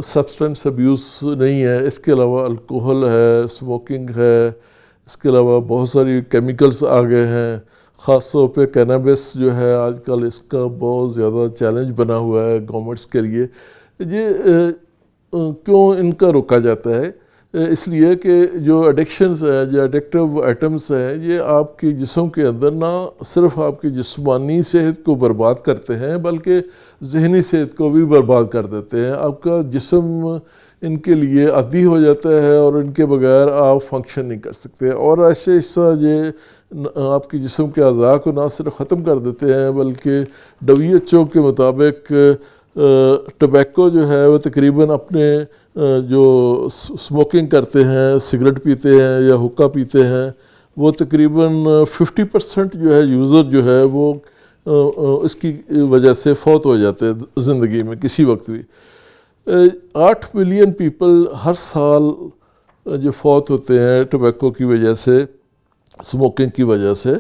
सब्सटेंस अब्यूज़ नहीं है इसके अलावा अल्कोहल है स्मोकिंग है इसके अलावा बहुत सारी केमिकल्स आ गए हैं ख़ास तौर पर कैनाबिस जो है आजकल इसका बहुत ज़्यादा चैलेंज बना हुआ है गवर्नमेंट्स के लिए ये क्यों इनका रोका जाता है इसलिए कि जो एडिक्शंस है जो एडिक्टिव आइटम्स हैं ये आपके जिसम के अंदर ना सिर्फ आपकी जिस्मानी सेहत को बर्बाद करते हैं बल्कि जहनी सेहत को भी बर्बाद कर देते हैं आपका जिसम इनके लिए आदि हो जाता है और इनके बगैर आप फंक्शन नहीं कर सकते और ऐसे हिस्सा ये आपके जिसम के अज़ा को ना सिर्फ ख़त्म कर देते हैं बल्कि डब्ल्यू एच ओ के मुताबिक टबैको जो है वह तकरीबन अपने जो स्मोकिंग करते हैं सिगरेट पीते हैं या हुक्का पीते हैं वो तकरीबन 50 परसेंट जो है यूज़र जो है वो इसकी वजह से फौत हो जाते हैं ज़िंदगी में किसी वक्त भी आठ मिलियन पीपल हर साल जो फौत होते हैं टोबैको की वजह से स्मोकिंग की वजह से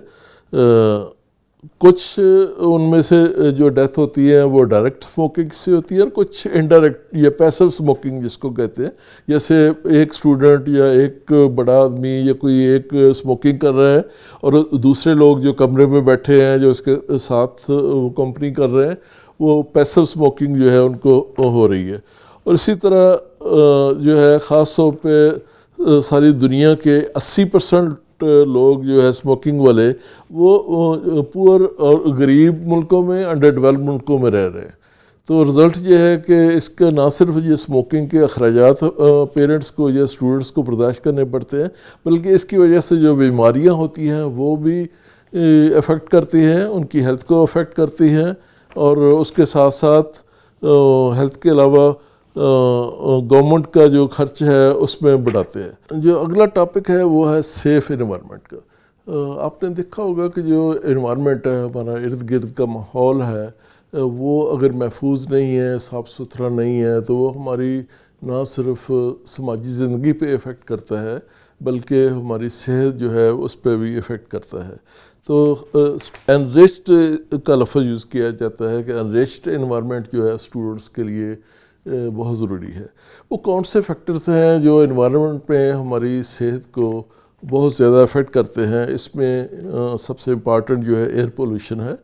कुछ उनमें से जो डेथ होती है वो डायरेक्ट स्मोकिंग से होती है और कुछ इनडायरेक्ट या पैसिव स्मोकिंग जिसको कहते हैं जैसे एक स्टूडेंट या एक बड़ा आदमी या कोई एक स्मोकिंग कर रहा है और दूसरे लोग जो कमरे में बैठे हैं जो इसके साथ कंपनी कर रहे हैं वो पैसिव स्मोकिंग जो है उनको हो रही है और इसी तरह जो है ख़ास तौर पर सारी दुनिया के अस्सी परसेंट लोग जो है स्मोकिंग वाले वो पुअर और गरीब मुल्कों में अंडर डेवलप मुल्कों में रह रहे हैं तो रिज़ल्ट ये है कि इसका ना सिर्फ ये स्मोकिंग के अखराज पेरेंट्स को या स्टूडेंट्स को बर्दाश्त करने पड़ते हैं बल्कि इसकी वजह से जो बीमारियाँ होती हैं वो भी अफेक्ट करती हैं उनकी हेल्थ को अफेक्ट करती हैं और उसके साथ साथ हेल्थ के अलावा गवर्नमेंट का जो खर्च है उसमें बढ़ाते हैं जो अगला टॉपिक है वो है सेफ इन्वायरमेंट का आपने देखा होगा कि जो इन्वायरमेंट है हमारा इर्द गिर्द का माहौल है वो अगर महफूज नहीं है साफ़ सुथरा नहीं है तो वो हमारी ना सिर्फ समाजी ज़िंदगी पे इफ़ेक्ट करता है बल्कि हमारी सेहत जो है उस पर भी इफ़ेक्ट करता है तो एनरिच्ड का लफ्ज़ यूज़ किया जाता है कि एनरिच्ड इन्वायरमेंट जो है स्टूडेंट्स के लिए बहुत ज़रूरी है वो कौन से फैक्टर्स हैं जो इन्वामेंट में हमारी सेहत को बहुत ज़्यादा अफेक्ट करते हैं इसमें सबसे इम्पॉर्टेंट जो है एयर पोल्यूशन है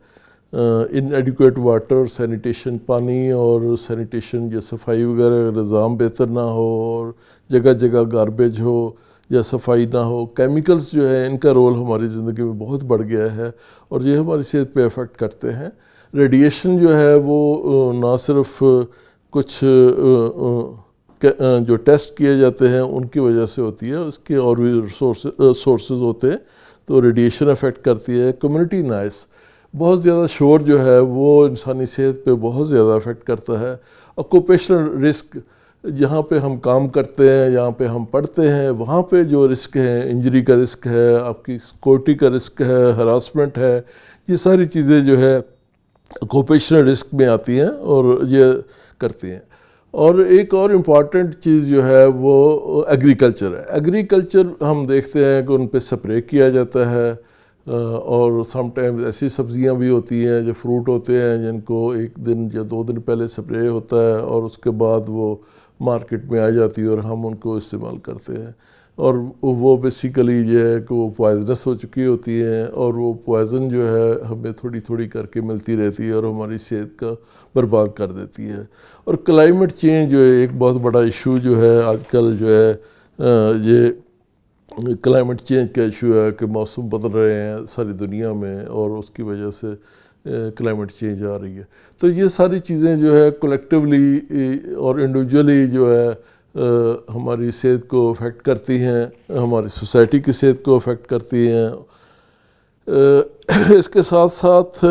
इन एडिकुएट वाटर सैनिटेशन पानी और सैनिटेशन या सफाई वगैरह निज़ाम बेहतर ना हो और जगह जगह गारबेज हो या सफाई ना हो केमिकल्स जो है इनका रोल हमारी ज़िंदगी में बहुत बढ़ गया है और ये हमारी सेहत पे अफेक्ट करते हैं रेडिएशन जो है वो ना सिर्फ़ कुछ जो टेस्ट किए जाते हैं उनकी वजह से होती है उसके और भी सोर्सेज होते हैं तो रेडिएशन अफेक्ट करती है कम्युनिटी नाइस बहुत ज़्यादा शोर जो है वो इंसानी सेहत पे बहुत ज़्यादा अफेक्ट करता है ऑक्यूपेशनल रिस्क जहाँ पे हम काम करते हैं यहाँ पे हम पढ़ते हैं वहाँ पे जो रिस्क है इंजरी का रिस्क है आपकी सिक्योरिटी का रिस्क है हरासमेंट है ये सारी चीज़ें जो है ऑक्यूपेशनल रिस्क में आती हैं और ये करती हैं और एक और इम्पॉर्टेंट चीज़ जो है वो एग्रीकल्चर है एग्रीकल्चर हम देखते हैं कि उन पर स्प्रे किया जाता है और समटाइम्स ऐसी सब्जियां भी होती हैं जो फ्रूट होते हैं जिनको एक दिन या दो दिन पहले स्प्रे होता है और उसके बाद वो मार्केट में आ जाती है और हम उनको इस्तेमाल करते हैं और वो बेसिकली जो है कि वो पॉइजनस हो चुकी होती हैं और वो पॉइज़न जो है हमें थोड़ी थोड़ी करके मिलती रहती है और हमारी सेहत का बर्बाद कर देती है और क्लाइमेट चेंज जो है एक बहुत बड़ा इशू जो है आजकल जो है ये क्लाइमेट चेंज का इशू है कि मौसम बदल रहे हैं सारी दुनिया में और उसकी वजह से क्लाइमेट चेंज आ रही है तो ये सारी चीज़ें जो है कलेक्टिवली और इंडिविजुअली जो है हमारी सेहत को अफेक्ट करती हैं हमारी सोसाइटी की सेहत को अफेक्ट करती हैं इसके साथ साथ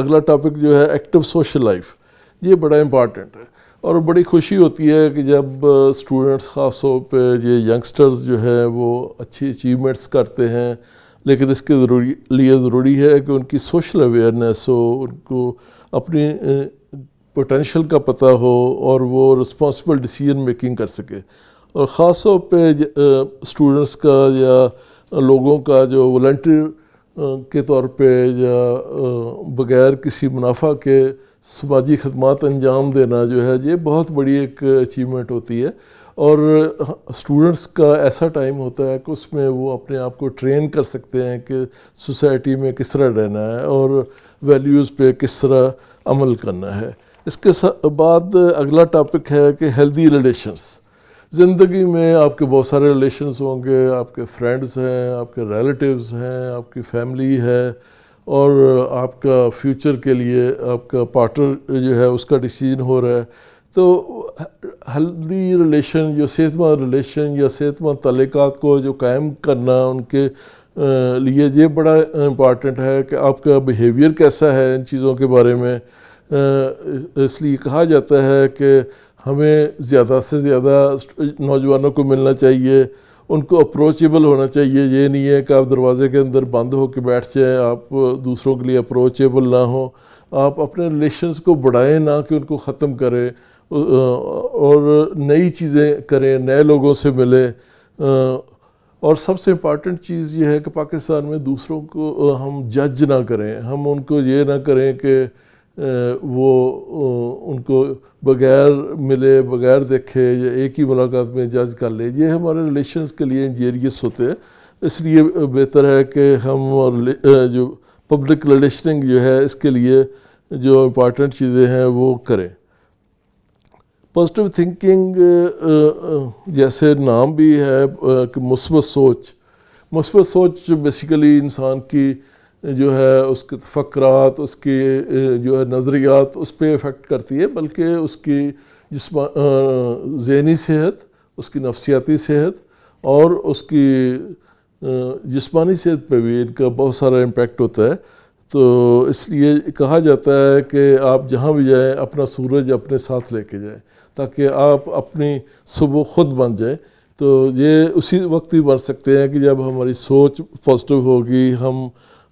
अगला टॉपिक जो है एक्टिव सोशल लाइफ ये बड़ा इम्पॉर्टेंट है और बड़ी खुशी होती है कि जब स्टूडेंट्स ख़ास तौर पर ये यंगस्टर्स जो है वो अच्छी अचीवमेंट्स करते हैं लेकिन इसके ज़रूरी लिए ज़रूरी है कि उनकी सोशल अवेयरनेस हो उनको अपनी पोटेंशल का पता हो और वो रिस्पॉन्सिबल डिसीजन मेकिंग कर सके और ख़ास तौर पर स्टूडेंट्स का या लोगों का जो वॉल्टियर के तौर पे या बग़ैर किसी मुनाफा के समाजी खदमात अंजाम देना जो है ये बहुत बड़ी एक अचीवमेंट होती है और स्टूडेंट्स का ऐसा टाइम होता है कि उसमें वो अपने आप को ट्रेन कर सकते हैं कि सोसाइटी में किस तरह रहना है और वैल्यूज़ पे किस तरह अमल करना है इसके बाद अगला टॉपिक है कि हेल्दी रिलेशंस ज़िंदगी में आपके बहुत सारे रिलेशंस होंगे आपके फ्रेंड्स हैं आपके रिलेटिव्स हैं आपकी फैमिली है और आपका फ्यूचर के लिए आपका पार्टनर जो है उसका डिसीजन हो रहा है तो हेल्दी रिलेशन जो सेहतमंद रिलेशन या सेहतमंद तलिकात को जो कायम करना उनके लिए ये बड़ा इम्पॉर्टेंट है कि आपका बिहेवियर कैसा है इन चीज़ों के बारे में इसलिए कहा जाता है कि हमें ज़्यादा से ज़्यादा नौजवानों को मिलना चाहिए उनको अप्रोचेबल होना चाहिए ये नहीं है कि आप दरवाज़े के अंदर बंद हो के बैठ जाएँ आप दूसरों के लिए अप्रोचेबल ना हो आप अपने रिलेशंस को बढ़ाएं ना कि उनको ख़त्म करें और नई चीज़ें करें नए लोगों से मिले और सबसे इम्पॉर्टेंट चीज़ ये है कि पाकिस्तान में दूसरों को हम जज ना करें हम उनको ये ना करें कि वो उनको बगैर मिले बगैर देखे या एक ही मुलाकात में जज कर ले ये हमारे रिलेशंस के लिए इंजीरियस होते हैं इसलिए बेहतर है कि हम और जो पब्लिक रिलेशनिंग जो है इसके लिए जो इम्पॉर्टेंट चीज़ें हैं वो करें पॉजिटिव थिंकिंग जैसे नाम भी है कि मुस्बत सोच मुस्बत सोच बेसिकली इंसान की जो है उसके फ़करात उसकी जो है नज़रियात उस पर इफ़ेक्ट करती है बल्कि उसकी जिसम जहनी सेहत उसकी नफसियाती सेहत और उसकी जिसमानी सेहत पे भी इनका बहुत सारा इम्पेक्ट होता है तो इसलिए कहा जाता है कि आप जहाँ भी जाएँ अपना सूरज अपने साथ लेके जाएँ ताकि आप अपनी सुबह खुद बन जाए तो ये उसी वक्त ही बन सकते हैं कि जब हमारी सोच पॉजिटिव होगी हम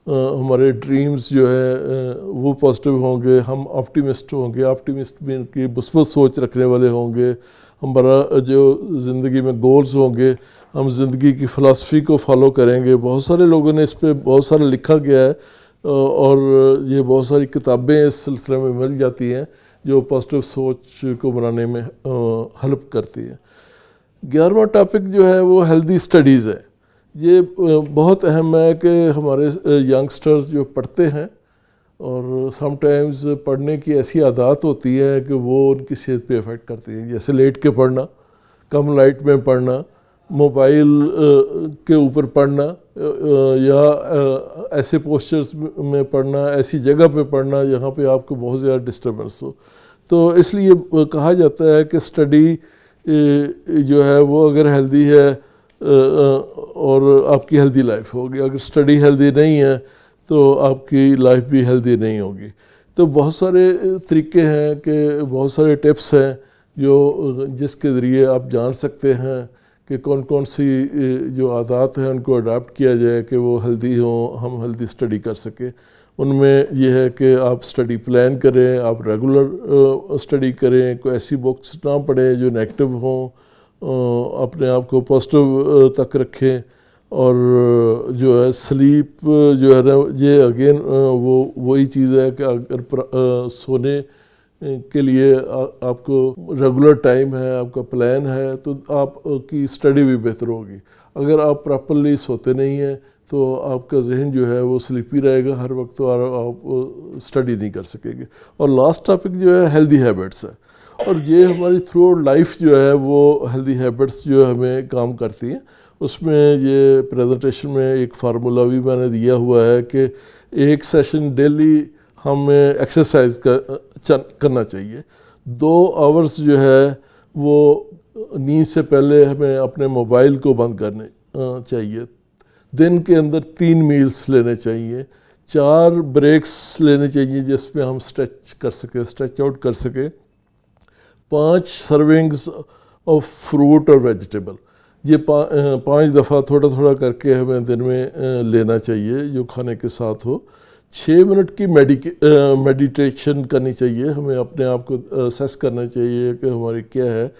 हमारे ड्रीम्स जो है वो पॉजिटिव होंगे हम ऑप्टिमिस्ट होंगे ऑप्टिमिस्ट मीन की बसपत सोच रखने वाले होंगे हमारा जो ज़िंदगी में गोल्स होंगे हम ज़िंदगी की फ़िलासफ़ी को फॉलो करेंगे बहुत सारे लोगों ने इस पर बहुत सारा लिखा गया है और ये बहुत सारी किताबें इस सिलसिले में मिल जाती हैं जो पॉजिटिव सोच को बनाने में हेल्प करती है ग्यारहवा टॉपिक जो है वो हेल्दी स्टडीज़ है ये बहुत अहम है कि हमारे यंगस्टर्स जो पढ़ते हैं और समटाइम्स पढ़ने की ऐसी आदत होती है कि वो उनकी सेहत पे इफ़ेक्ट करती है जैसे लेट के पढ़ना कम लाइट में पढ़ना मोबाइल के ऊपर पढ़ना या ऐसे पोस्चर्स में पढ़ना ऐसी जगह पे पढ़ना जहाँ पे आपको बहुत ज़्यादा डिस्टरबेंस हो तो इसलिए कहा जाता है कि स्टडी जो है वो अगर हेल्दी है और आपकी हेल्दी लाइफ होगी अगर स्टडी हेल्दी नहीं है तो आपकी लाइफ भी हेल्दी नहीं होगी तो बहुत सारे तरीके हैं कि बहुत सारे टिप्स हैं जो जिसके ज़रिए आप जान सकते हैं कि कौन कौन सी जो आदत हैं उनको अडाप्ट किया जाए कि वो हेल्दी हों हम हेल्दी स्टडी कर सकें उनमें यह है कि आप स्टडी प्लान करें आप रेगुलर स्टडी करें कोई ऐसी बुक्स ना पढ़ें जो नेगेटिव हों अपने आप को पॉजिटिव तक रखें और जो है स्लीप जो है ना ये अगेन वो वही चीज़ है कि अगर सोने के लिए आ, आपको रेगुलर टाइम है आपका प्लान है तो आपकी स्टडी भी बेहतर होगी अगर आप प्रॉपरली सोते नहीं हैं तो आपका जहन जो है वो स्लीपी रहेगा हर वक्त और तो आप स्टडी नहीं कर सकेंगे और लास्ट टॉपिक जो है हेल्दी हैबिट्स है और ये हमारी थ्रू लाइफ जो है वो हेल्दी हैबिट्स जो हमें काम करती हैं उसमें ये प्रेजेंटेशन में एक फार्मूला भी मैंने दिया हुआ है कि एक सेशन डेली हमें एक्सरसाइज करना चाहिए दो आवर्स जो है वो नींद से पहले हमें अपने मोबाइल को बंद करने चाहिए दिन के अंदर तीन मील्स लेने चाहिए चार ब्रेक्स लेने चाहिए जिसमें हम स्ट्रेच कर सकें स्ट्रेच आउट कर सकें पाँच सर्विंग्स ऑफ फ्रूट और वेजिटेबल ये पा, पाँच दफ़ा थोड़ा थोड़ा करके हमें दिन में लेना चाहिए जो खाने के साथ हो छः मिनट की मेडिटेशन करनी चाहिए हमें अपने आप को असेस करना चाहिए कि हमारी क्या है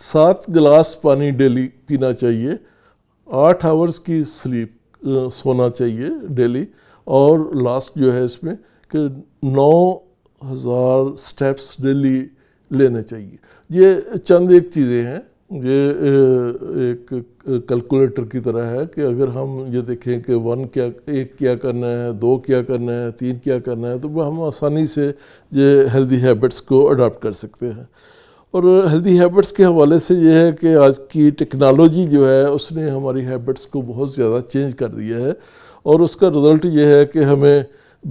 सात गिलास पानी डेली पीना चाहिए आठ आवर्स की स्लीप सोना चाहिए डेली और लास्ट जो है इसमें कि नौ हज़ार स्टेप्स डेली लेने चाहिए ये चंद एक चीज़ें हैं ये एक कैलकुलेटर की तरह है कि अगर हम ये देखें कि वन क्या एक क्या करना है दो क्या करना है तीन क्या करना है तो वह हम आसानी से ये हेल्दी हैबिट्स को अडाप्ट कर सकते हैं और हेल्दी हैबिट्स के हवाले से ये है कि आज की टेक्नोलॉजी जो है उसने हमारी हैबिट्स को बहुत ज़्यादा चेंज कर दिया है और उसका रिज़ल्ट ये है कि हमें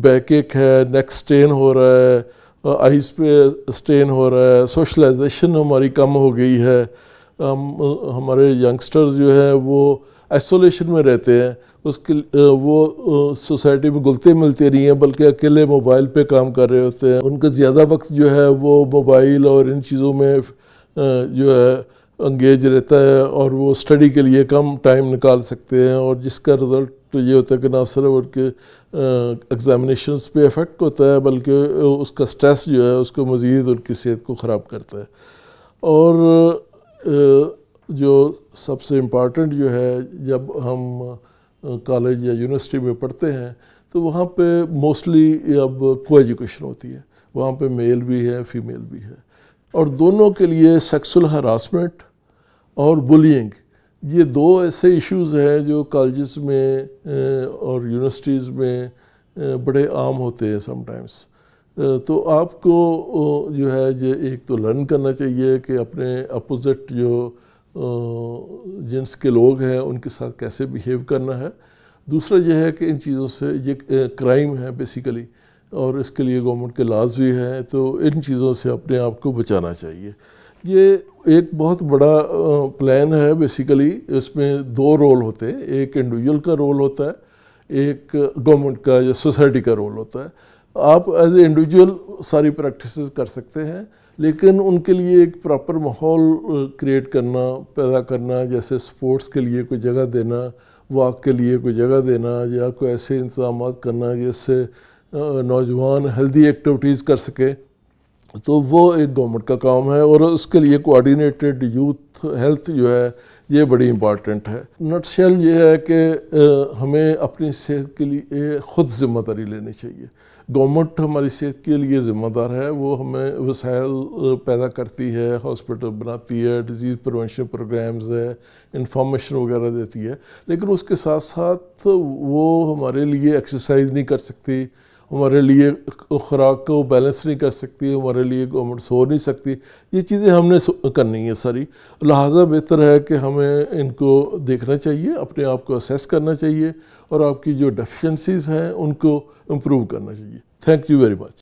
बैक है नेक्स्ट स्ट्रेन हो रहा है आइस पे स्टेन हो रहा है सोशलाइजेशन हमारी कम हो गई है हम हमारे यंगस्टर्स जो हैं वो आइसोलेशन में रहते हैं उसके वो सोसाइटी में गुलते मिलते नहीं हैं बल्कि अकेले मोबाइल पे काम कर रहे होते हैं उनका ज़्यादा वक्त जो है वो मोबाइल और इन चीज़ों में जो है अंगेज रहता है और वो स्टडी के लिए कम टाइम निकाल सकते हैं और जिसका रिज़ल्ट तो ये होता है कि ना सिर्फ उनके एग्ज़ामिनेशन पर इफ़ेक्ट होता है बल्कि उसका स्ट्रेस जो है उसको मज़ीद उनकी सेहत को ख़राब करता है और जो सबसे इम्पॉर्टेंट जो है जब हम कॉलेज या यूनिवर्सिटी में पढ़ते हैं तो वहाँ पे मोस्टली अब को एजुकेशन होती है वहाँ पे मेल भी है फीमेल भी है और दोनों के लिए सेक्सुअल हरासमेंट और बुलिंग ये दो ऐसे इश्यूज हैं जो कॉलेज़ में और यूनिवर्सिटीज़ में बड़े आम होते हैं समटाइम्स तो आपको जो है ये एक तो लर्न करना चाहिए कि अपने अपोज़िट जो जेंट्स के लोग हैं उनके साथ कैसे बिहेव करना है दूसरा यह है कि इन चीज़ों से ये क्राइम है बेसिकली और इसके लिए गवर्नमेंट के लाज भी हैं तो इन चीज़ों से अपने आप को बचाना चाहिए ये एक बहुत बड़ा प्लान है बेसिकली इसमें दो रोल होते हैं एक इंडिविजुअल का रोल होता है एक गवर्नमेंट का या सोसाइटी का रोल होता है आप एज ए इंडिविजुअल सारी प्रैक्टिस कर सकते हैं लेकिन उनके लिए एक प्रॉपर माहौल क्रिएट करना पैदा करना जैसे स्पोर्ट्स के लिए कोई जगह देना वॉक के लिए कोई जगह देना या कोई ऐसे इंतजाम करना जिससे नौजवान हेल्दी एक्टिविटीज़ कर सके तो वो एक गवर्नमेंट का काम है और उसके लिए कोऑर्डिनेटेड यूथ हेल्थ जो है ये बड़ी इम्पॉर्टेंट है नटशेल ये है कि हमें अपनी सेहत के लिए ख़ुद ज़िम्मेदारी लेनी चाहिए गवर्नमेंट हमारी सेहत के लिए ज़िम्मेदार है वो हमें वसाइल पैदा करती है हॉस्पिटल बनाती है डिज़ीज़ प्रिवेंशन प्रोग्राम्स है इंफॉर्मेशन वगैरह देती है लेकिन उसके साथ साथ वो हमारे लिए एक्सरसाइज नहीं कर सकती हमारे लिए खुराक को बैलेंस नहीं कर सकती हमारे लिए गवर्नमेंट सो नहीं सकती ये चीज़ें हमने करनी है सारी लिहाजा बेहतर है कि हमें इनको देखना चाहिए अपने आप को असेस करना चाहिए और आपकी जो डेफिशेंसीज़ हैं उनको इम्प्रूव करना चाहिए थैंक यू वेरी मच